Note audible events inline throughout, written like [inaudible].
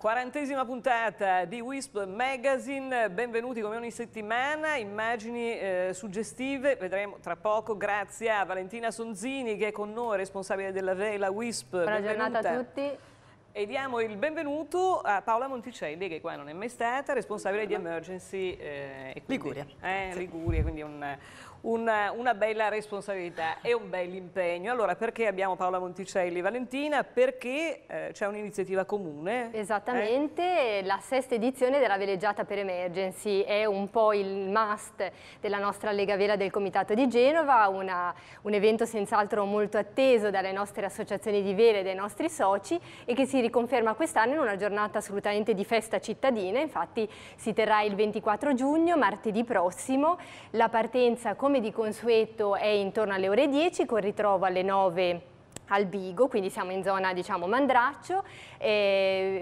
Quarantesima puntata di Wisp Magazine, benvenuti come ogni settimana, immagini eh, suggestive, vedremo tra poco, grazie a Valentina Sonzini che è con noi, responsabile della vela Wisp. Buona Benvenuta. giornata a tutti. E diamo il benvenuto a Paola Monticelli che qua non è mai stata, responsabile di Emergency eh, Liguria. Eh, Liguria, quindi un, una, una bella responsabilità e un bel impegno. Allora, perché abbiamo Paola Monticelli e Valentina? Perché eh, c'è un'iniziativa comune. Eh? Esattamente, eh? la sesta edizione della veleggiata per emergency è un po' il must della nostra Lega Vela del Comitato di Genova, una, un evento senz'altro molto atteso dalle nostre associazioni di vele e dai nostri soci e che si riconferma quest'anno in una giornata assolutamente di festa cittadina, infatti si terrà il 24 giugno, martedì prossimo, la partenza con come di consueto è intorno alle ore 10 con ritrovo alle 9 Albigo, quindi siamo in zona diciamo Mandraccio,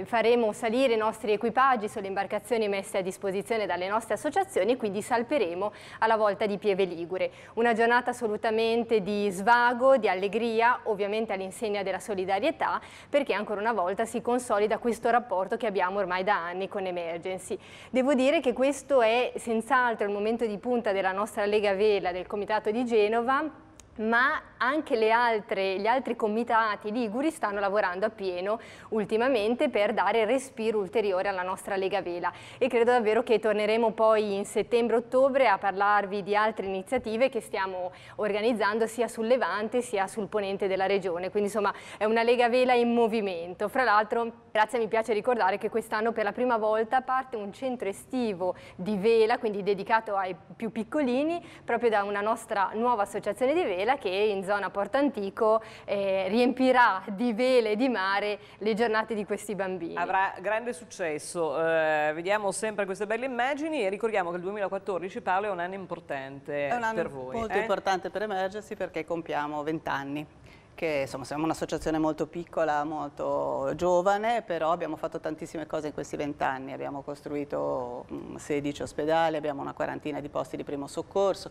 faremo salire i nostri equipaggi sulle imbarcazioni messe a disposizione dalle nostre associazioni e quindi salperemo alla volta di Pieve Ligure. Una giornata assolutamente di svago, di allegria, ovviamente all'insegna della solidarietà, perché ancora una volta si consolida questo rapporto che abbiamo ormai da anni con Emergency. Devo dire che questo è senz'altro il momento di punta della nostra Lega Vela, del Comitato di Genova, ma anche altre, gli altri comitati liguri stanno lavorando a pieno ultimamente per dare respiro ulteriore alla nostra Lega Vela e credo davvero che torneremo poi in settembre-ottobre a parlarvi di altre iniziative che stiamo organizzando sia sul Levante sia sul ponente della regione, quindi insomma è una Lega Vela in movimento. Fra l'altro, grazie, mi piace ricordare che quest'anno per la prima volta parte un centro estivo di vela, quindi dedicato ai più piccolini, proprio da una nostra nuova associazione di vela Marcela che in zona Porto Antico eh, riempirà di vele e di mare le giornate di questi bambini. Avrà grande successo, eh, vediamo sempre queste belle immagini e ricordiamo che il 2014 Paolo è un anno importante un anno per voi. Molto eh? importante per Emergency perché compiamo 20 anni che insomma siamo un'associazione molto piccola, molto giovane, però abbiamo fatto tantissime cose in questi vent'anni, abbiamo costruito 16 mm, ospedali, abbiamo una quarantina di posti di primo soccorso,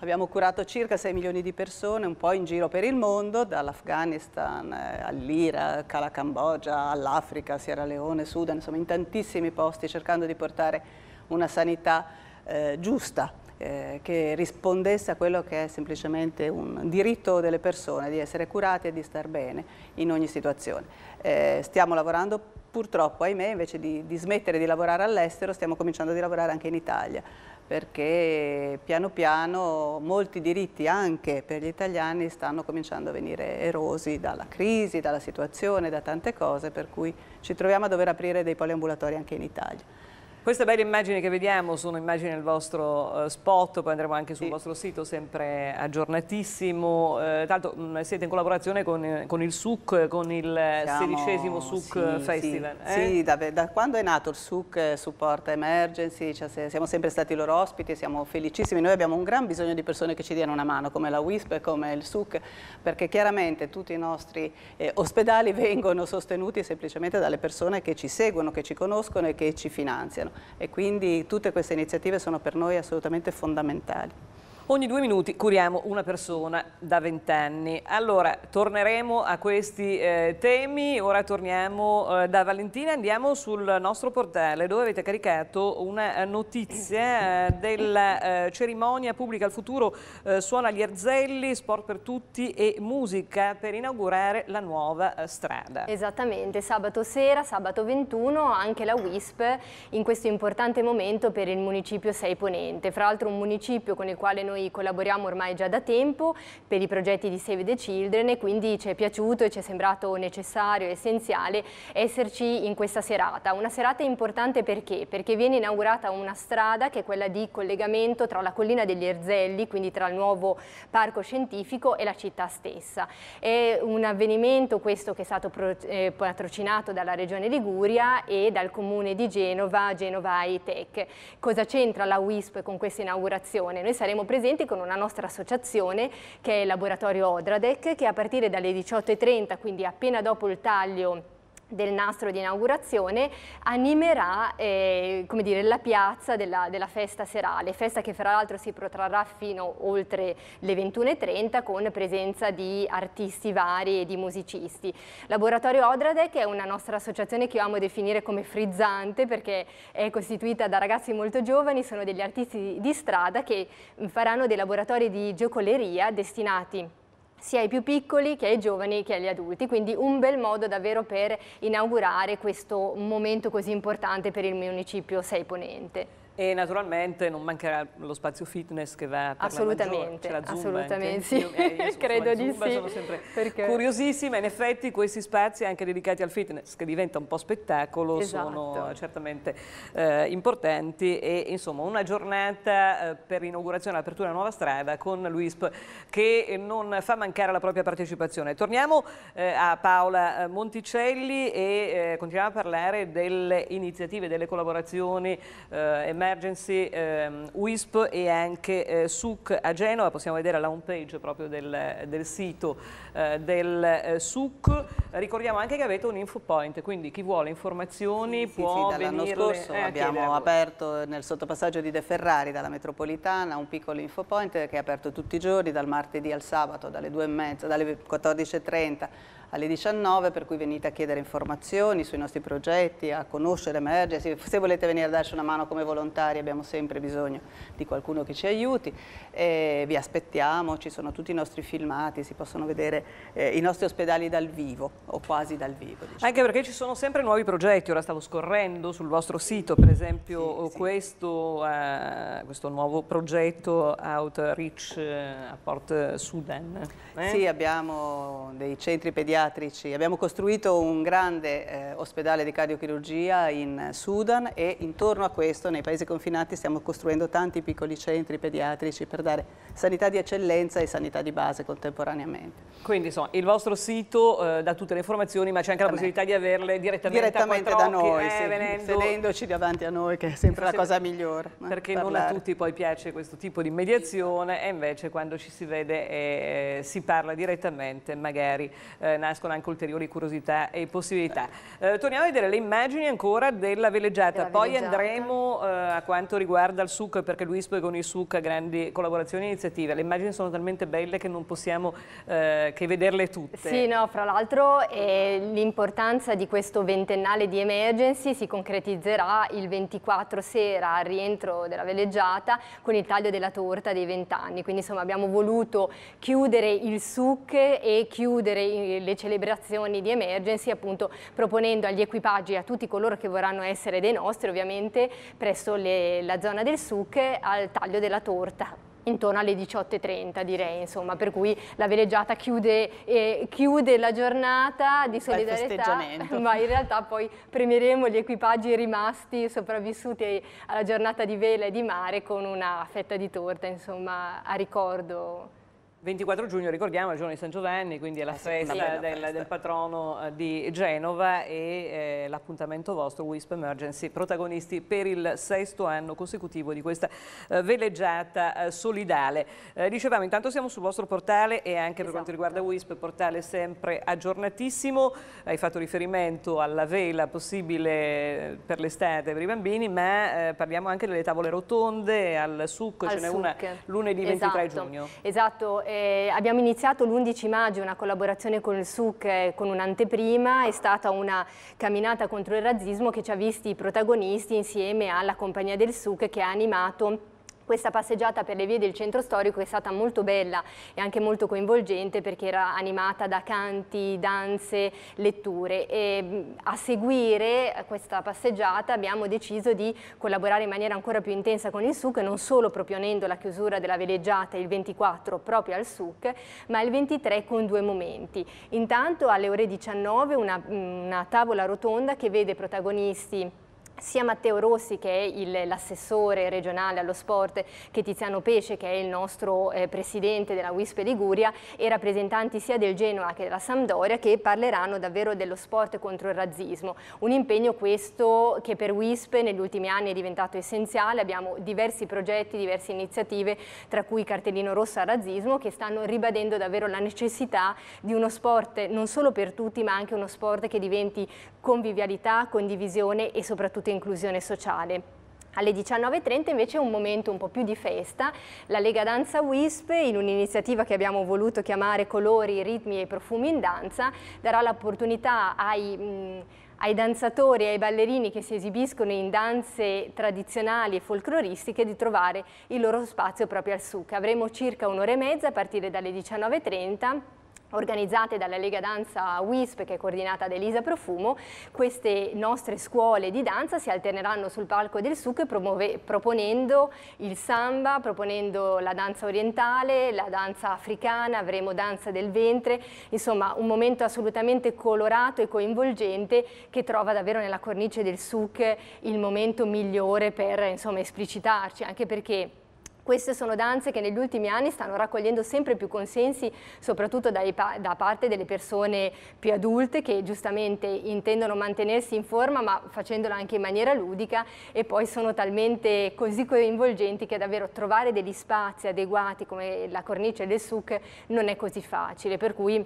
Abbiamo curato circa 6 milioni di persone un po' in giro per il mondo, dall'Afghanistan eh, all'Iraq, alla Cambogia, all'Africa, Sierra Leone, Sudan, insomma in tantissimi posti cercando di portare una sanità eh, giusta. Eh, che rispondesse a quello che è semplicemente un diritto delle persone di essere curate e di star bene in ogni situazione. Eh, stiamo lavorando purtroppo, ahimè, invece di, di smettere di lavorare all'estero, stiamo cominciando a lavorare anche in Italia perché piano piano molti diritti anche per gli italiani stanno cominciando a venire erosi dalla crisi, dalla situazione, da tante cose, per cui ci troviamo a dover aprire dei poliambulatori anche in Italia. Queste belle immagini che vediamo sono immagini del vostro eh, spot, poi andremo anche sul sì. vostro sito, sempre aggiornatissimo. Eh, tanto mh, mm, siete in collaborazione con, eh, con, il SUC, con il sedicesimo SUC sì, Festival. Sì, eh? sì da, da, quando è nato il SUC eh, Support Emergency, cioè, siamo sempre stati loro ospiti, siamo felicissimi. Noi abbiamo un gran bisogno di persone che ci diano una mano, come la WISP, come il SUC, perché chiaramente tutti i nostri eh, ospedali [laughs] vengono sostenuti semplicemente dalle persone che ci seguono, che ci conoscono e che ci finanziano e quindi tutte queste iniziative sono per noi assolutamente fondamentali. Ogni due minuti curiamo una persona da vent'anni. Allora, torneremo a questi eh, temi. Ora torniamo eh, da Valentina. Andiamo sul nostro portale dove avete caricato una eh, notizia eh, della eh, cerimonia pubblica al futuro eh, Suona gli Erzelli, Sport per tutti e musica per inaugurare la nuova strada. Esattamente, sabato sera, sabato 21, anche la WISP in questo importante momento per il municipio 6 Ponente. Fra l'altro un municipio con il quale noi noi collaboriamo ormai già da tempo per i progetti di Save the Children e quindi ci è piaciuto e ci è sembrato necessario e essenziale esserci in questa serata. Una serata importante perché? Perché viene inaugurata una strada che è quella di collegamento tra la collina degli Erzelli, quindi tra il nuovo parco scientifico e la città stessa. È un avvenimento questo che è stato eh, patrocinato dalla Regione Liguria e dal Comune di Genova, Genova High Tech. Cosa c'entra la WISP con questa inaugurazione? Noi saremo presenti presenti con una nostra associazione che è il laboratorio Odradec che a partire dalle 18.30, quindi appena dopo il taglio del nastro di inaugurazione animerà eh, dire, la piazza della, della, festa serale, festa che fra l'altro si protrarrà fino oltre le 21.30 con presenza di artisti vari e di musicisti. Laboratorio Odradec è una nostra associazione che io amo definire come frizzante perché è costituita da ragazzi molto giovani, sono degli artisti di strada che faranno dei laboratori di giocoleria destinati sia ai più piccoli che ai giovani che agli adulti, quindi un bel modo davvero per inaugurare questo momento così importante per il municipio Sei Ponente. E naturalmente non mancherà lo spazio fitness che va per assolutamente, la maggior, Assolutamente, sì. io, io [laughs] credo di Zumba, sì. Sono sempre Perché? curiosissima, in effetti questi spazi anche dedicati al fitness, che diventa un po' spettacolo, esatto. sono certamente eh, importanti e insomma una giornata eh, per inaugurazione e apertura nuova strada con l'UISP che non fa mancare la propria partecipazione. Torniamo eh, a Paola eh, Monticelli e eh, continuiamo a parlare delle iniziative, delle collaborazioni eh, emerse Emergency ehm, WISP e anche eh, SUC a Genova, possiamo vedere la home page proprio del, del sito eh, del eh, SUC, ricordiamo anche che avete un info point, quindi chi vuole informazioni sì, può sì, sì, dall'anno scorso eh, abbiamo aperto nel sottopassaggio di De Ferrari dalla metropolitana un piccolo info point che è aperto tutti i giorni dal martedì al sabato dalle 2 e mezza, dalle 14.30 alle 19 per cui venite a chiedere informazioni sui nostri progetti, a conoscere Emergency, se volete venire a darci una mano come volontari abbiamo sempre bisogno di qualcuno che ci aiuti, e vi aspettiamo, ci sono tutti i nostri filmati, si possono vedere eh, i nostri ospedali dal vivo o quasi dal vivo. Diciamo. Anche perché ci sono sempre nuovi progetti, ora stavo scorrendo sul vostro sito per esempio sì, questo, sì. Eh, questo, nuovo progetto Outreach eh, a Port Sudan. Eh? Sì, abbiamo dei centri pediatrici pediatrici. Abbiamo costruito un grande eh, ospedale di cardiochirurgia in Sudan e intorno a questo, nei paesi confinati, stiamo costruendo tanti piccoli centri pediatrici per dare sanità di eccellenza e sanità di base contemporaneamente. Quindi insomma, il vostro sito eh, dà tutte le informazioni, ma c'è anche la possibilità di averle direttamente, direttamente da noi, eh, sì, venendo... sedendoci davanti a noi, che è sempre la cosa migliore. Eh, Perché parlare. non a tutti poi piace questo tipo di mediazione e invece quando ci si vede eh, si parla direttamente magari eh, nascono anche ulteriori curiosità e possibilità. Eh, torniamo a vedere le immagini ancora della veleggiata, della poi andremo eh, a quanto riguarda il SUC, perché Luispo con il SUC ha grandi collaborazioni e iniziative. Le immagini sono talmente belle che non possiamo eh, che vederle tutte. Sì, no, fra l'altro eh, l'importanza di questo ventennale di emergency si concretizzerà il 24 sera al rientro della veleggiata con il taglio della torta dei vent'anni. Quindi insomma abbiamo voluto chiudere il SUC e chiudere eh, le celebrazioni di emergency, appunto proponendo agli equipaggi e a tutti coloro che vorranno essere dei nostri, ovviamente presso le, la zona del SUC al taglio della torta intorno alle 18.30 direi insomma per cui la veleggiata chiude, eh, chiude la giornata di solidarietà [laughs] ma in realtà poi premieremo gli equipaggi rimasti sopravvissuti alla giornata di vela e di mare con una fetta di torta insomma a ricordo 24 giugno, ricordiamo, è il giorno di San Giovanni, quindi è la, eh festa, sì, è del, festa, del, patrono eh, di Genova e eh, l'appuntamento vostro, Wisp Emergency, protagonisti per il sesto anno consecutivo di questa eh, veleggiata eh, solidale. dicevamo, intanto siamo sul vostro portale e anche esatto. per quanto riguarda esatto. Wisp, portale sempre aggiornatissimo, hai fatto riferimento alla vela possibile per l'estate per i bambini, ma parliamo anche delle tavole rotonde, al succo, al ce n'è una lunedì esatto. 23 giugno. Esatto, eh, abbiamo iniziato l'11 maggio una collaborazione con il SUC eh, con un'anteprima, è stata una camminata contro il razzismo che ci ha visti i protagonisti insieme alla compagnia del SUC che ha animato questa passeggiata per le vie del centro storico è stata molto bella e anche molto coinvolgente perché era animata da canti, danze, letture e mm, a seguire questa passeggiata abbiamo deciso di collaborare in maniera ancora più intensa con il SUC non solo proponendo la chiusura della veleggiata il 24 proprio al SUC ma il 23 con due momenti. Intanto alle ore 19 una, mm, una tavola rotonda che vede protagonisti sia Matteo Rossi che è l'assessore regionale allo sport che Tiziano Pesce che è il nostro eh, presidente della WISP Liguria e rappresentanti sia del Genoa che della Sampdoria che parleranno davvero dello sport contro il razzismo. Un impegno questo che per WISP negli ultimi anni è diventato essenziale, abbiamo diversi progetti, diverse iniziative tra cui Cartellino Rosso al razzismo che stanno ribadendo davvero la necessità di uno sport non solo per tutti ma anche uno sport che diventi convivialità, condivisione e soprattutto inclusione sociale. Alle 19.30 invece è un momento un po' più di festa, la Lega Danza Wisp in un'iniziativa che abbiamo voluto chiamare Colori, Ritmi e Profumi in Danza darà l'opportunità ai... Mm, ai danzatori e ai ballerini che si esibiscono in danze tradizionali e folcloristiche di trovare il loro spazio proprio al SUC. Avremo circa un'ora e mezza a partire dalle 19.30 organizzate dalla Lega Danza WISP che è coordinata da Elisa Profumo, queste nostre scuole di danza si alterneranno sul palco del SUC proponendo il samba, proponendo la danza orientale, la danza africana, avremo danza del ventre, insomma un momento assolutamente colorato e coinvolgente che trova davvero nella cornice del SUC il momento migliore per insomma, esplicitarci, anche perché queste sono danze che negli ultimi anni stanno raccogliendo sempre più consensi, soprattutto pa da parte delle persone più adulte che giustamente intendono mantenersi in forma ma facendola anche in maniera ludica e poi sono talmente così coinvolgenti che davvero trovare degli spazi adeguati come la cornice del souk non è così facile, per cui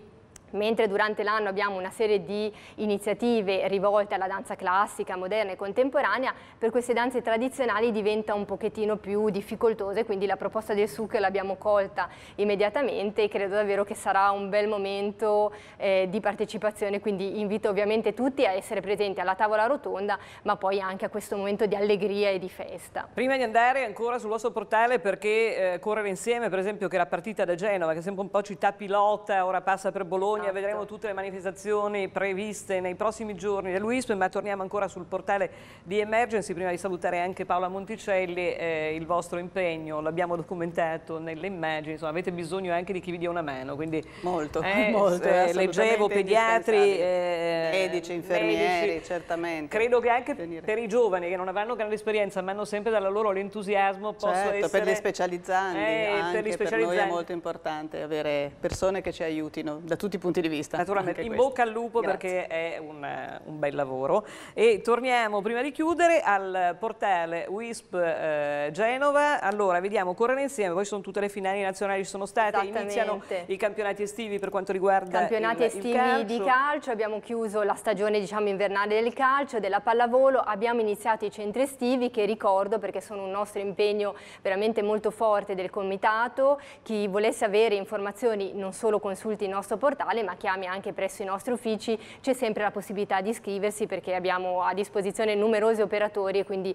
Mentre durante l'anno abbiamo una serie di iniziative rivolte alla danza classica, moderna e contemporanea, per queste danze tradizionali diventa un pochettino più difficoltoso e quindi la proposta del SUC l'abbiamo colta immediatamente e credo davvero che sarà un bel momento eh, di partecipazione, quindi invito ovviamente tutti a essere presenti alla tavola rotonda, ma poi anche a questo momento di allegria e di festa. Prima di andare ancora sul vostro portale perché eh, correre insieme, per esempio che la partita da Genova, che è sempre un po' città pilota, ora passa per Bologna, Bologna esatto. vedremo tutte le manifestazioni previste nei prossimi giorni dell'UISP, ma torniamo ancora sul portale di Emergency, prima di salutare anche Paola Monticelli, eh, il vostro impegno l'abbiamo documentato nelle immagini, insomma avete bisogno anche di chi vi dia una mano, quindi molto, eh, [laughs] molto eh, leggevo pediatri, eh, medici, infermieri, medici. certamente. Credo che anche Venire. per i giovani che non avranno grande esperienza, ma hanno sempre dalla loro l'entusiasmo, certo, essere... per gli specializzanti, anche eh, per, gli specializzanti. per noi è molto importante avere persone che ci aiutino da tutti i punti punti di vista. Naturalmente, in questo. bocca al lupo Grazie. perché è un, eh, un, bel lavoro. E torniamo prima di chiudere al portale WISP eh, Genova. Allora, vediamo, correre insieme, poi ci sono tutte le finali nazionali, ci sono state, iniziano i campionati estivi per quanto riguarda campionati il, estivi il calcio. di calcio, abbiamo chiuso la stagione diciamo, invernale del calcio, della pallavolo, abbiamo iniziato i centri estivi che ricordo perché sono un nostro impegno veramente molto forte del comitato, chi volesse avere informazioni non solo consulti il nostro portale regionale ma chiami anche presso i nostri uffici c'è sempre la possibilità di iscriversi perché abbiamo a disposizione numerosi operatori e quindi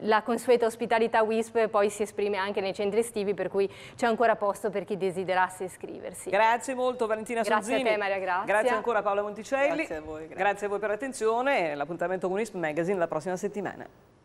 la consueta ospitalità WISP poi si esprime anche nei centri estivi per cui c'è ancora posto per chi desiderasse iscriversi. Grazie molto Valentina grazie Sozzini. Grazie a te Maria Grazia. Grazie ancora Paola Monticelli. Grazie a voi. Grazie, grazie a voi per l'attenzione e l'appuntamento con WISP Magazine la prossima settimana.